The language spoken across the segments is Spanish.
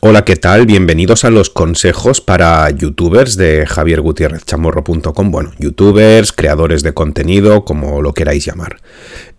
Hola, ¿qué tal? Bienvenidos a los consejos para youtubers de Javier Chamorro.com. Bueno, youtubers, creadores de contenido, como lo queráis llamar.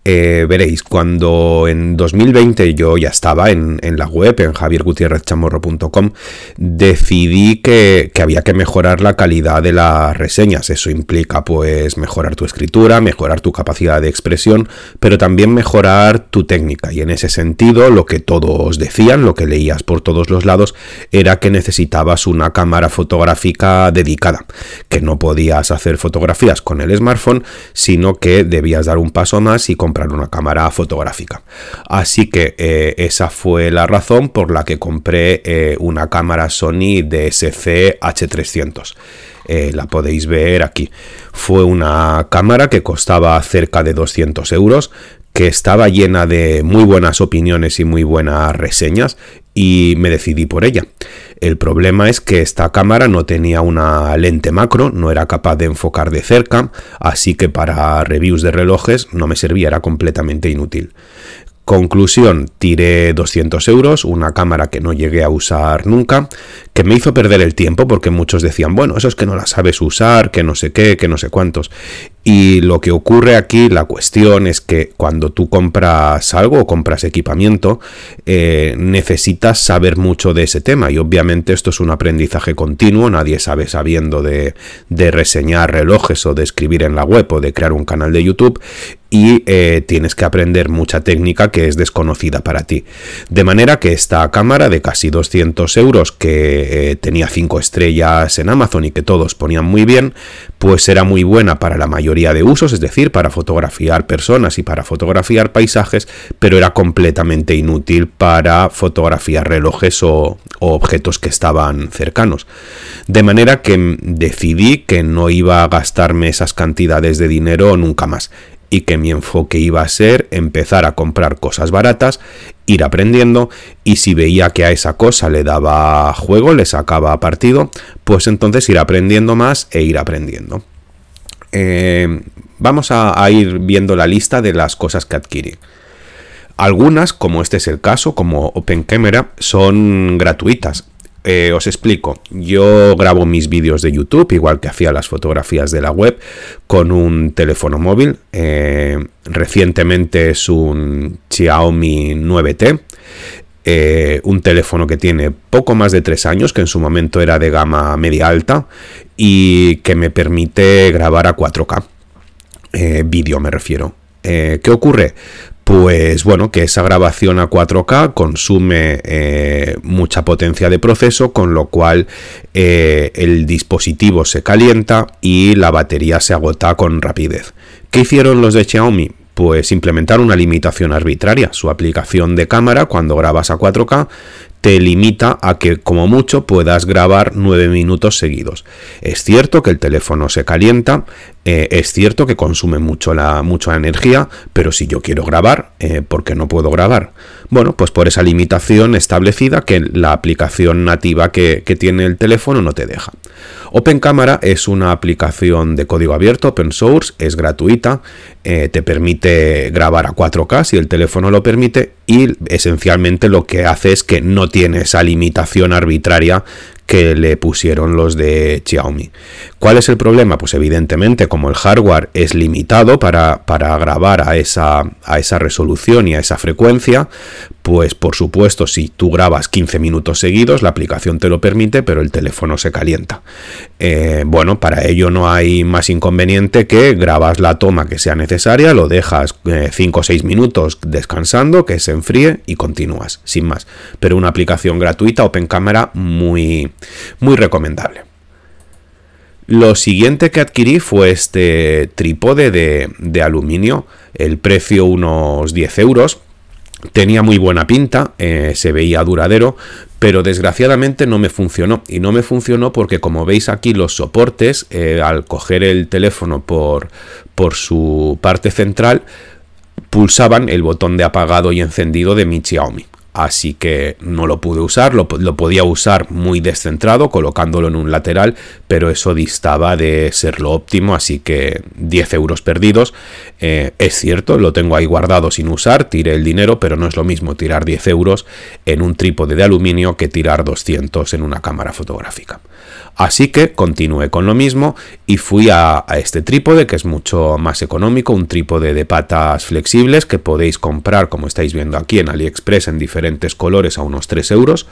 Eh, veréis, cuando en 2020 yo ya estaba en, la web, en javiergutierrezchamorro.com, decidí que, que, había que mejorar la calidad de las reseñas. Eso implica pues mejorar tu escritura, mejorar tu capacidad de expresión, pero también mejorar tu técnica. Y en ese sentido, lo que todos decían, lo que leías por todos los lados, era que necesitabas una cámara fotográfica dedicada, que no podías hacer fotografías con el smartphone, sino que debías dar un paso más y con una cámara fotográfica. Así que eh, esa fue la razón por la que compré eh, una cámara Sony DSC H300. Eh, la podéis ver aquí. Fue una cámara que costaba cerca de 200 euros, que estaba llena de muy buenas opiniones y muy buenas reseñas y me decidí por ella. El problema es que esta cámara no tenía una lente macro, no era capaz de enfocar de cerca, así que para reviews de relojes no me servía, era completamente inútil. Conclusión, tiré 200 euros, una cámara que no llegué a usar nunca, que me hizo perder el tiempo porque muchos decían, bueno, eso es que no la sabes usar, que no sé qué, que no sé cuántos. Y lo que ocurre aquí, la cuestión es que cuando tú compras algo o compras equipamiento, eh, necesitas saber mucho de ese tema. Y obviamente esto es un aprendizaje continuo, nadie sabe sabiendo de, de reseñar relojes o de escribir en la web o de crear un canal de YouTube y eh, tienes que aprender mucha técnica que es desconocida para ti. De manera que esta cámara de casi 200 euros que eh, tenía 5 estrellas en Amazon y que todos ponían muy bien, pues era muy buena para la mayoría de usos, es decir, para fotografiar personas y para fotografiar paisajes, pero era completamente inútil para fotografiar relojes o objetos que estaban cercanos. De manera que mm, decidí que no iba a gastarme esas cantidades de dinero nunca más y que mi enfoque iba a ser empezar a comprar cosas baratas, ir aprendiendo y si veía que a esa cosa le daba juego, le sacaba partido, pues entonces ir aprendiendo más e ir aprendiendo. Eh, vamos a, a, ir viendo la lista de las cosas que adquirí. Algunas, como este es el caso, como Open Camera, son gratuitas, eh, os explico, yo grabo mis vídeos de YouTube, igual que hacía las fotografías de la web, con un teléfono móvil. Eh, recientemente es un Xiaomi 9T. Eh, un teléfono que tiene poco más de tres años, que en su momento era de gama media alta y que me permite grabar a 4K. vídeo me refiero. ¿Qué ocurre? pues bueno, que esa grabación a 4K consume eh, mucha potencia de proceso, con lo cual eh, el dispositivo se calienta y la batería se agota con rapidez. ¿Qué hicieron los de Xiaomi? pues implementar una limitación arbitraria. Su aplicación de cámara cuando grabas a 4K te limita a que como mucho puedas grabar nueve minutos seguidos. Es cierto que el teléfono se calienta, eh, es cierto que consume mucho la, energía, pero si yo quiero grabar, eh, ¿por qué no puedo grabar? Bueno, pues por esa limitación establecida que la aplicación nativa que tiene el teléfono no te deja. Open Camera es una aplicación de código abierto, open source, es gratuita, eh, te permite grabar a 4K si el teléfono lo permite y esencialmente lo que hace es que no tiene esa limitación arbitraria que le pusieron los de Xiaomi. ¿Cuál es el problema? Pues evidentemente como el hardware es limitado para, para grabar a esa, a esa resolución y a esa frecuencia, pues por supuesto si tú grabas 15 minutos seguidos, la aplicación te lo permite, pero el teléfono se calienta. Eh, bueno, para ello no hay más inconveniente que grabas la toma que sea necesaria, lo dejas 5 eh, o 6 minutos descansando, que en fríe y continúas, sin más. Pero una aplicación gratuita, Open Camera, muy, muy recomendable. Lo siguiente que adquirí fue este trípode de, de aluminio, el precio unos 10 euros, Tenía muy buena pinta, eh, se veía duradero, pero desgraciadamente no me funcionó. Y no me funcionó porque como veis aquí los soportes, eh, al coger el teléfono por, por su parte central, pulsaban el botón de apagado y encendido de mi Xiaomi. Así que no lo pude usar, lo, podía usar muy descentrado, colocándolo en un lateral, pero eso distaba de ser lo óptimo, así que 10 euros perdidos. Eh, es cierto, lo tengo ahí guardado sin usar, tiré el dinero, pero no es lo mismo tirar 10 euros en un trípode de aluminio que tirar 200 en una cámara fotográfica. Así que continué con lo mismo y fui a, este trípode que es mucho más económico, un trípode de patas flexibles que podéis comprar como estáis viendo aquí en AliExpress en diferentes colores a unos 3 euros.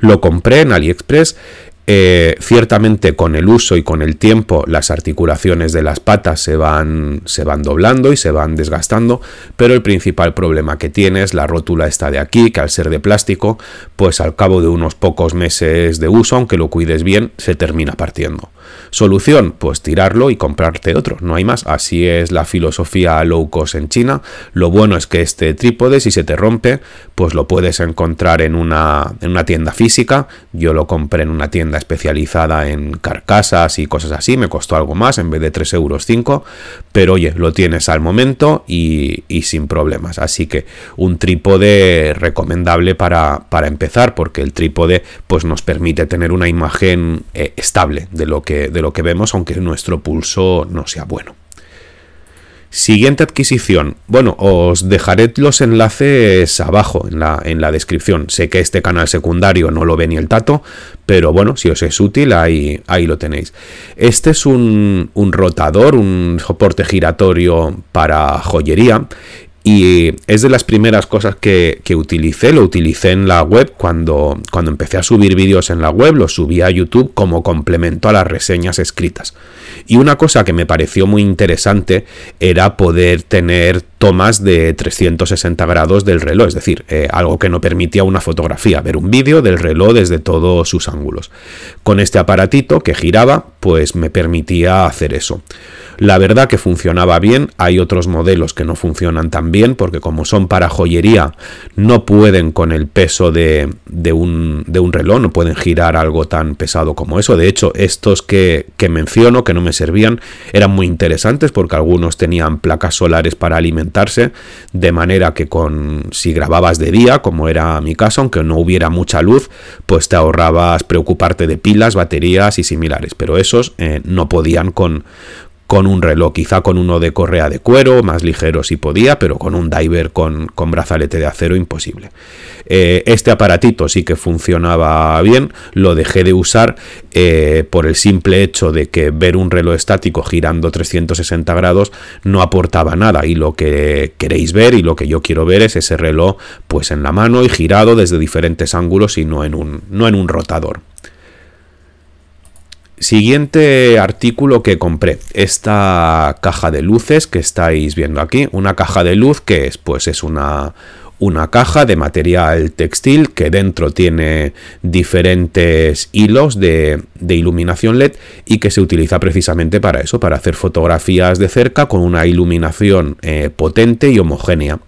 Lo compré en AliExpress eh, ciertamente con el uso y con el tiempo las articulaciones de las patas se van, doblando y se van desgastando, pero el principal problema que tienes, la rótula está de aquí, que al ser de plástico, pues al cabo de unos pocos meses de uso, aunque lo cuides bien, se termina partiendo. Solución, pues tirarlo y comprarte otro, no hay más. Así es la filosofía low cost en China. Lo bueno es que este trípode, si se te rompe, pues lo puedes encontrar en una, en una tienda física. Yo lo compré en una tienda especializada en carcasas y cosas así, me costó algo más, en vez de 3 euros pero oye, lo tienes al momento y, sin problemas. Así que un trípode recomendable para, para empezar, porque el trípode pues nos permite tener una imagen eh, estable de lo que de lo que vemos, aunque nuestro pulso no sea bueno. Siguiente adquisición. Bueno, os dejaré los enlaces abajo en la, en la, descripción. Sé que este canal secundario no lo ve ni el tato, pero bueno, si os es útil, ahí, ahí lo tenéis. Este es un, un, rotador, un soporte giratorio para joyería y es de las primeras cosas que, que utilicé, lo utilicé en la web cuando, cuando empecé a subir vídeos en la web, lo subí a YouTube como complemento a las reseñas escritas. Y una cosa que me pareció muy interesante era poder tener tomas de 360 grados del reloj, es decir, eh, algo que no permitía una fotografía, ver un vídeo del reloj desde todos sus ángulos. Con este aparatito que giraba, pues me permitía hacer eso. La verdad que funcionaba bien, hay otros modelos que no funcionan tan bien porque como son para joyería no pueden con el peso de, un, reloj, no pueden girar algo tan pesado como eso. De hecho, estos que, que menciono que no me servían eran muy interesantes porque algunos tenían placas solares para alimentar de manera que con si grababas de día, como era mi caso, aunque no hubiera mucha luz, pues te ahorrabas preocuparte de pilas, baterías y similares, pero esos eh, no podían con, con un reloj, quizá con uno de correa de cuero, más ligero si podía, pero con un diver con, brazalete de acero imposible. Eh, este aparatito sí que funcionaba bien, lo dejé de usar eh, por el simple hecho de que ver un reloj estático girando 360 grados no aportaba nada y lo que queréis ver y lo que yo quiero ver es ese reloj pues en la mano y girado desde diferentes ángulos y no en un, no en un rotador. Siguiente artículo que compré, esta caja de luces que estáis viendo aquí, una caja de luz que es pues es una una caja de material textil que dentro tiene diferentes hilos de, iluminación LED y que se utiliza precisamente para eso, para hacer fotografías de cerca con una iluminación eh, potente y homogénea.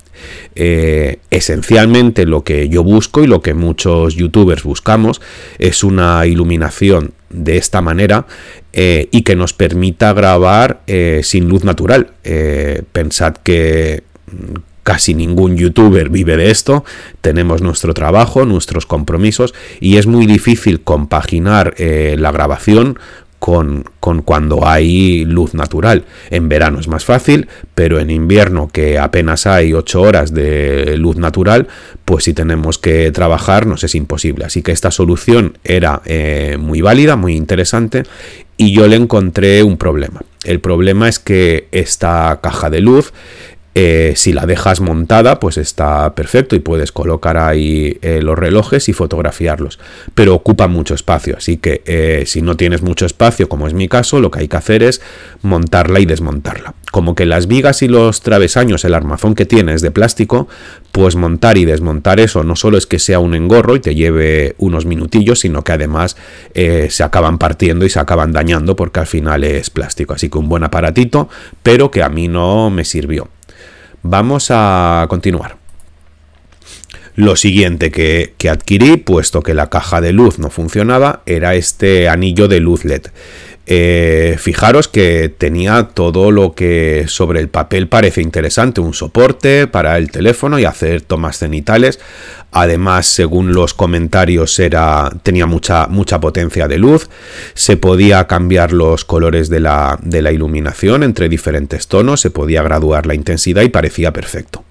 Eh, esencialmente lo que yo busco y lo que muchos youtubers buscamos es una iluminación de esta manera eh, y que nos permita grabar eh, sin luz natural. pensad que mm, casi ningún youtuber vive de esto, tenemos nuestro trabajo, nuestros compromisos y es muy difícil compaginar la grabación con, con, cuando hay luz natural. En verano es más fácil, pero en invierno, que apenas hay 8 horas de luz natural, pues si tenemos que trabajar nos es imposible. Así que esta solución era eh, muy válida, muy interesante, y yo le encontré un problema. El problema es que esta caja de luz eh, si la dejas montada, pues está perfecto y puedes colocar ahí eh, los relojes y fotografiarlos. Pero ocupa mucho espacio, así que eh, si no tienes mucho espacio, como es mi caso, lo que hay que hacer es montarla y desmontarla. Como que las vigas y los travesaños, el armazón que tienes de plástico, pues montar y desmontar eso no solo es que sea un engorro y te lleve unos minutillos, sino que además se acaban partiendo y se acaban dañando porque al final es plástico. Así que un buen aparatito, pero que a mí no me sirvió. Vamos a continuar. Lo siguiente que, que adquirí, puesto que la caja de luz no funcionaba, era este anillo de luz LED. Eh, fijaros que tenía todo lo que sobre el papel parece interesante, un soporte para el teléfono y hacer tomas cenitales. Además, según los comentarios, era, tenía mucha, mucha potencia de luz. Se podía cambiar los colores de la iluminación entre diferentes tonos, se podía graduar la intensidad y parecía perfecto.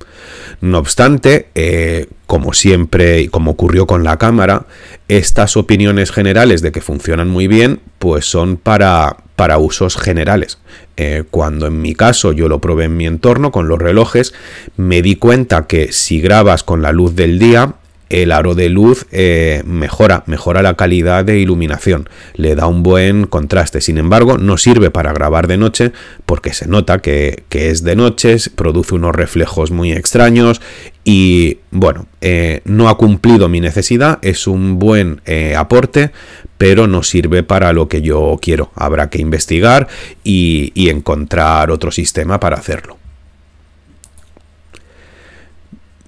No obstante, eh, como siempre y como ocurrió con la cámara, estas opiniones generales de que funcionan muy bien, pues son para, para usos generales. Eh, cuando en mi caso yo lo probé en mi entorno con los relojes, me di cuenta que si grabas con la luz del día, el aro de luz eh, mejora, mejora la calidad de iluminación, le da un buen contraste. Sin embargo, no sirve para grabar de noche porque se nota que, es de noche, produce unos reflejos muy extraños y bueno, eh, no ha cumplido mi necesidad, es un buen eh, aporte, pero no sirve para lo que yo quiero. Habrá que investigar y encontrar otro sistema para hacerlo.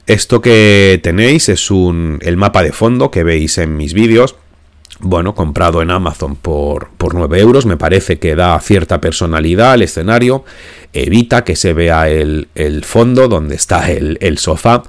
Esto que tenéis es un, el mapa de fondo que veis en mis vídeos. Bueno, comprado en Amazon por, por 9 euros, me parece que da cierta personalidad al escenario, evita que se vea el, el fondo donde está el, el sofá,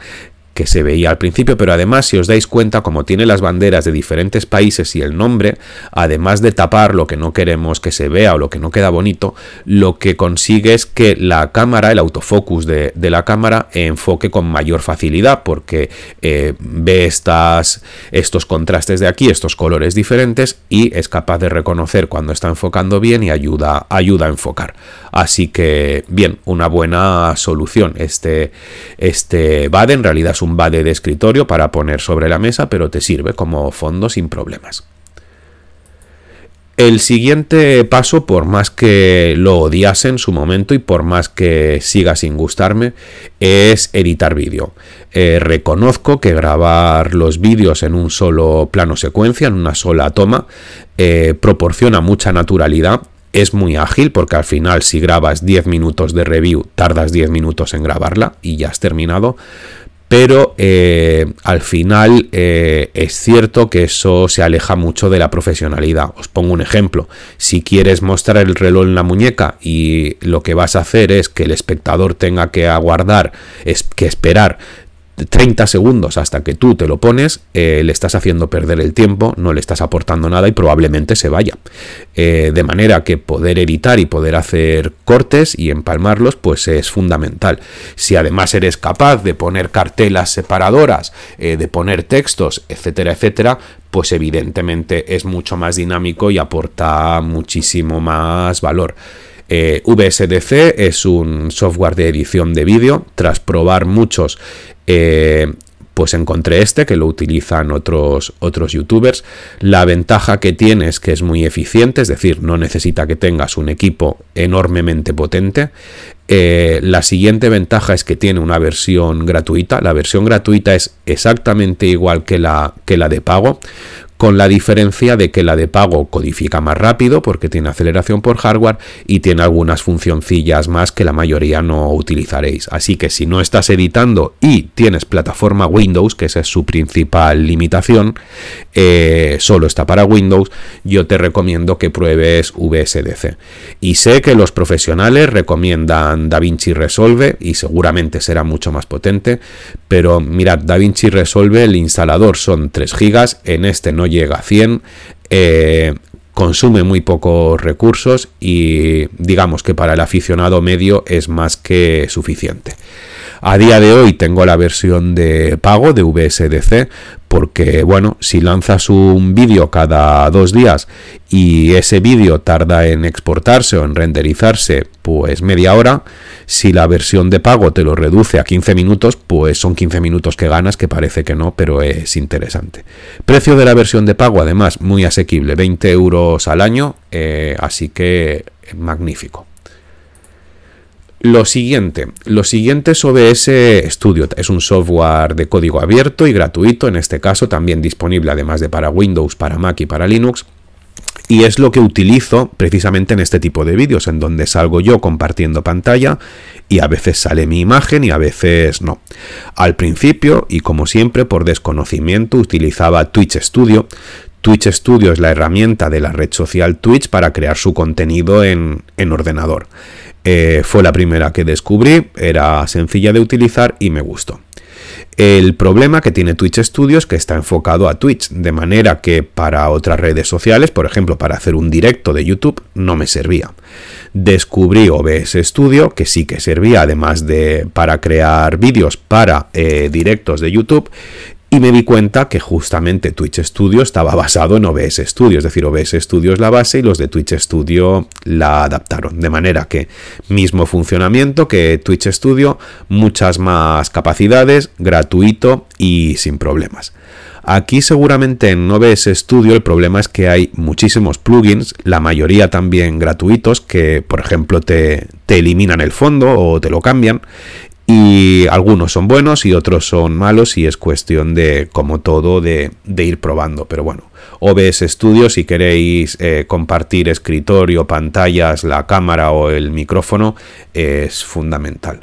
que se veía al principio, pero además si os dais cuenta como tiene las banderas de diferentes países y el nombre, además de tapar lo que no queremos que se vea o lo que no queda bonito, lo que consigue es que la cámara, el autofocus de, la cámara, enfoque con mayor facilidad porque eh, ve estas, estos contrastes de aquí, estos colores diferentes y es capaz de reconocer cuando está enfocando bien y ayuda, ayuda a enfocar. Así que bien, una buena solución. Este, este en realidad un bade de escritorio para poner sobre la mesa, pero te sirve como fondo sin problemas. El siguiente paso, por más que lo odiase en su momento y por más que siga sin gustarme, es editar vídeo. Eh, reconozco que grabar los vídeos en un solo plano secuencia, en una sola toma, eh, proporciona mucha naturalidad. Es muy ágil porque al final si grabas 10 minutos de review tardas 10 minutos en grabarla y ya has terminado pero eh, al final eh, es cierto que eso se aleja mucho de la profesionalidad. Os pongo un ejemplo. Si quieres mostrar el reloj en la muñeca y lo que vas a hacer es que el espectador tenga que aguardar, es, que esperar 30 segundos hasta que tú te lo pones, eh, le estás haciendo perder el tiempo, no le estás aportando nada y probablemente se vaya. Eh, de manera que poder editar y poder hacer cortes y empalmarlos, pues es fundamental. Si además eres capaz de poner cartelas separadoras, eh, de poner textos, etcétera, etcétera, pues evidentemente es mucho más dinámico y aporta muchísimo más valor. Eh, VSDC es un software de edición de vídeo. Tras probar muchos, eh, pues encontré este que lo utilizan otros, otros youtubers. La ventaja que tiene es que es muy eficiente, es decir, no necesita que tengas un equipo enormemente potente. Eh, la siguiente ventaja es que tiene una versión gratuita. La versión gratuita es exactamente igual que la, que la de pago, con la diferencia de que la de pago codifica más rápido porque tiene aceleración por hardware y tiene algunas funcioncillas más que la mayoría no utilizaréis. Así que si no estás editando y tienes plataforma Windows, que esa es su principal limitación, eh, solo está para Windows, yo te recomiendo que pruebes VSDC. Y sé que los profesionales recomiendan DaVinci Resolve y seguramente será mucho más potente, pero mirad, DaVinci Resolve, el instalador son 3 GB, en este no llega a 100, eh, consume muy pocos recursos y digamos que para el aficionado medio es más que suficiente. A día de hoy tengo la versión de pago de VSDC porque, bueno, si lanzas un vídeo cada dos días y ese vídeo tarda en exportarse o en renderizarse, pues media hora, si la versión de pago te lo reduce a 15 minutos, pues son 15 minutos que ganas, que parece que no, pero es interesante. Precio de la versión de pago, además, muy asequible, 20 euros al año, eh, así que magnífico. Lo siguiente, lo siguiente sobre ese es un software de código abierto y gratuito, en este caso también disponible además de para Windows, para Mac y para Linux. Y es lo que utilizo precisamente en este tipo de vídeos, en donde salgo yo compartiendo pantalla y a veces sale mi imagen y a veces no. Al principio, y como siempre por desconocimiento, utilizaba Twitch Studio. Twitch Studio es la herramienta de la red social Twitch para crear su contenido en, en ordenador. Eh, fue la primera que descubrí, era sencilla de utilizar y me gustó. El problema que tiene Twitch Studios que está enfocado a Twitch, de manera que para otras redes sociales, por ejemplo para hacer un directo de YouTube, no me servía. Descubrí OBS Studio que sí que servía además de para crear vídeos para eh, directos de YouTube y me di cuenta que justamente Twitch Studio estaba basado en OBS Studio, es decir, OBS Studio es la base y los de Twitch Studio la adaptaron, de manera que mismo funcionamiento que Twitch Studio, muchas más capacidades, gratuito y sin problemas. Aquí seguramente en OBS Studio el problema es que hay muchísimos plugins, la mayoría también gratuitos, que por ejemplo te, te eliminan el fondo o te lo cambian y algunos son buenos y otros son malos y es cuestión de, como todo, de, ir probando. Pero bueno, OBS Studio, si queréis eh, compartir escritorio, pantallas, la cámara o el micrófono, es fundamental.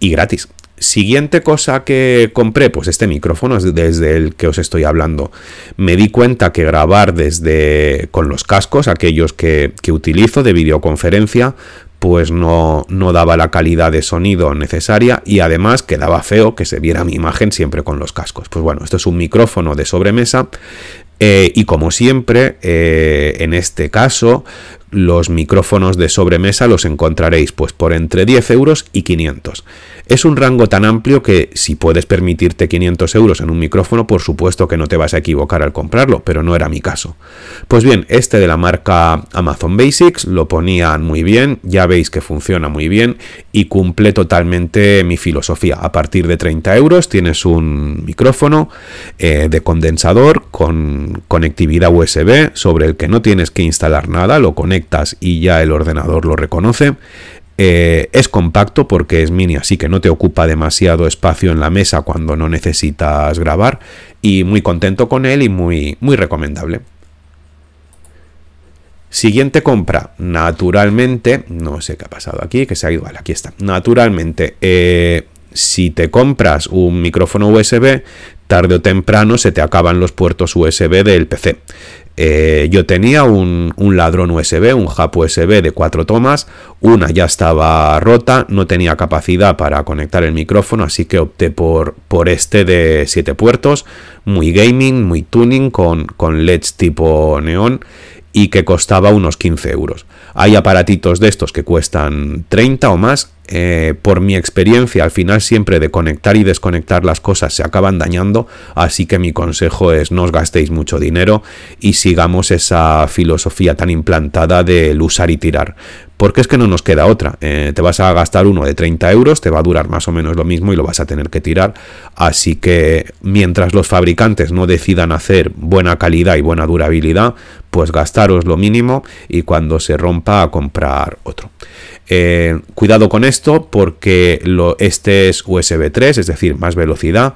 Y gratis. Siguiente cosa que compré, pues este micrófono es desde el que os estoy hablando. Me di cuenta que grabar desde con los cascos, aquellos que, que utilizo de videoconferencia, pues no, no daba la calidad de sonido necesaria y además quedaba feo que se viera mi imagen siempre con los cascos. Pues bueno, esto es un micrófono de sobremesa eh, y como siempre, eh, en este caso, los micrófonos de sobremesa los encontraréis pues por entre 10 euros y 500. Es un rango tan amplio que si puedes permitirte 500 euros en un micrófono, por supuesto que no te vas a equivocar al comprarlo, pero no era mi caso. Pues bien, este de la marca Amazon Basics lo ponían muy bien, ya veis que funciona muy bien y cumple totalmente mi filosofía. A partir de 30 euros tienes un micrófono eh, de condensador con conectividad USB sobre el que no tienes que instalar nada, lo conectas y ya el ordenador lo reconoce. Eh, es compacto porque es mini, así que no te ocupa demasiado espacio en la mesa cuando no necesitas grabar. Y muy contento con él y muy, muy recomendable. Siguiente compra, naturalmente, no sé qué ha pasado aquí, que se ha ido, vale, aquí está. Naturalmente, eh, si te compras un micrófono USB, tarde o temprano se te acaban los puertos USB del PC. Eh, yo tenía un, ladrón USB, un hub USB de cuatro tomas, una ya estaba rota, no tenía capacidad para conectar el micrófono, así que opté por, por este de siete puertos, muy gaming, muy tuning, con, con LEDs tipo neón y que costaba unos 15 euros. Hay aparatitos de estos que cuestan 30 o más eh, por mi experiencia, al final siempre de conectar y desconectar las cosas se acaban dañando, así que mi consejo es no os gastéis mucho dinero y sigamos esa filosofía tan implantada del usar y tirar porque es que no nos queda otra. Eh, te vas a gastar uno de 30 euros, te va a durar más o menos lo mismo y lo vas a tener que tirar. Así que mientras los fabricantes no decidan hacer buena calidad y buena durabilidad, pues gastaros lo mínimo y cuando se rompa a comprar otro. Eh, cuidado con esto porque lo, este es USB 3, es decir, más velocidad.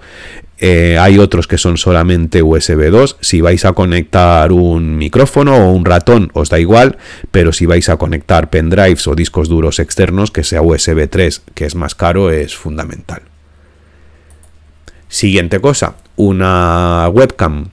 Eh, hay otros que son solamente USB 2. Si vais a conectar un micrófono o un ratón, os da igual, pero si vais a conectar pendrives o discos duros externos, que sea USB 3, que es más caro, es fundamental. Siguiente cosa, una webcam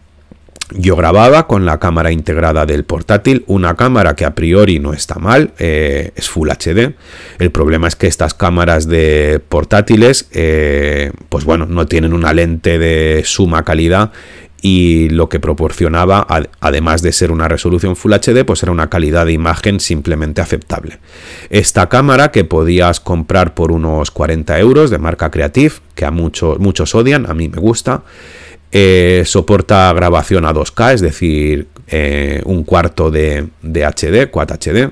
yo grababa con la cámara integrada del portátil, una cámara que a priori no está mal, eh, es Full HD. El problema es que estas cámaras de portátiles, eh, pues bueno, no tienen una lente de suma calidad y lo que proporcionaba, además de ser una resolución Full HD, pues era una calidad de imagen simplemente aceptable. Esta cámara que podías comprar por unos 40 euros de marca Creative, que a muchos, muchos odian, a mí me gusta. Eh, soporta grabación a 2K, es decir, eh, un cuarto de, HD, 4 HD.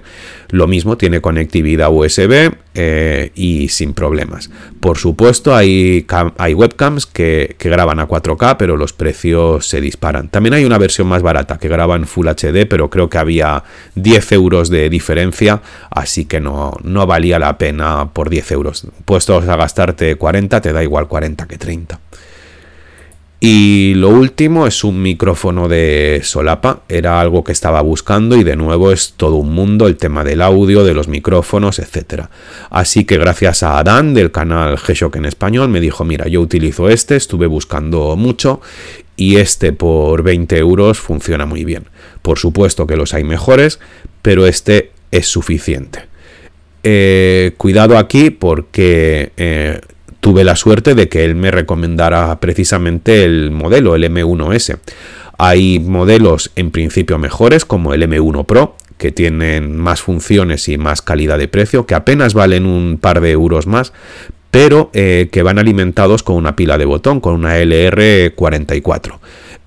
Lo mismo, tiene conectividad USB eh, y sin problemas. Por supuesto, hay, hay webcams que, que, graban a 4K, pero los precios se disparan. También hay una versión más barata que graba en Full HD, pero creo que había 10 euros de diferencia, así que no, no valía la pena por 10 euros. Puesto a gastarte 40, te da igual 40 que 30. Y lo último es un micrófono de solapa, era algo que estaba buscando y de nuevo es todo un mundo el tema del audio, de los micrófonos, etc. Así que gracias a Adán del canal g en español me dijo, mira, yo utilizo este, estuve buscando mucho y este por 20 euros funciona muy bien. Por supuesto que los hay mejores, pero este es suficiente. Eh, cuidado aquí porque eh, tuve la suerte de que él me recomendara precisamente el modelo, el M1S. Hay modelos en principio mejores como el M1 Pro, que tienen más funciones y más calidad de precio, que apenas valen un par de euros más, pero eh, que van alimentados con una pila de botón, con una LR44.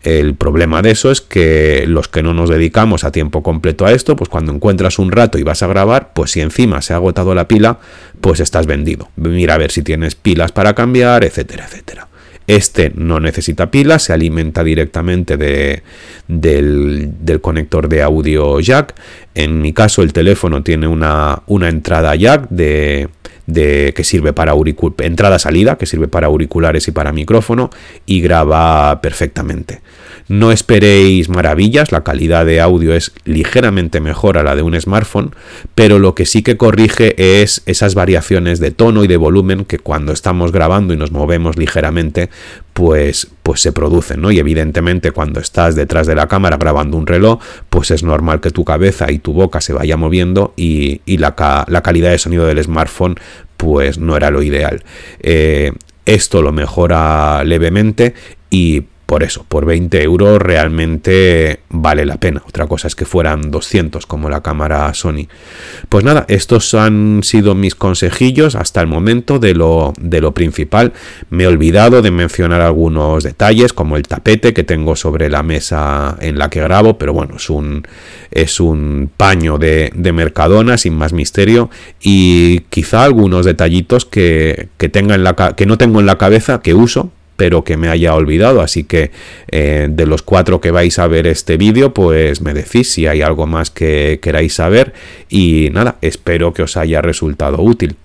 El problema de eso es que los que no nos dedicamos a tiempo completo a esto, pues cuando encuentras un rato y vas a grabar, pues si encima se ha agotado la pila, pues estás vendido. Mira a ver si tienes pilas para cambiar, etcétera, etcétera. Este no necesita pilas, se alimenta directamente de, del, conector de audio jack. En mi caso el teléfono tiene una, una entrada jack de, de, que sirve para entrada-salida, que sirve para auriculares y para micrófono, y graba perfectamente. No esperéis maravillas, la calidad de audio es ligeramente mejor a la de un smartphone, pero lo que sí que corrige es esas variaciones de tono y de volumen que cuando estamos grabando y nos movemos ligeramente, pues, pues se producen, ¿no? Y evidentemente cuando estás detrás de la cámara grabando un reloj, pues es normal que tu cabeza y tu boca se vaya moviendo y, y la, calidad de sonido del smartphone pues no era lo ideal. Eh, esto lo mejora levemente y por eso, por 20 euros realmente vale la pena. Otra cosa es que fueran 200 como la cámara Sony. Pues nada, estos han sido mis consejillos hasta el momento de lo, de lo principal. Me he olvidado de mencionar algunos detalles como el tapete que tengo sobre la mesa en la que grabo, pero bueno, es un, es un paño de, de Mercadona sin más misterio y quizá algunos detallitos que, la, que no tengo en la cabeza que uso pero que me haya olvidado. Así que eh, de los cuatro que vais a ver este vídeo, pues me decís si hay algo más que queráis saber. Y nada, espero que os haya resultado útil.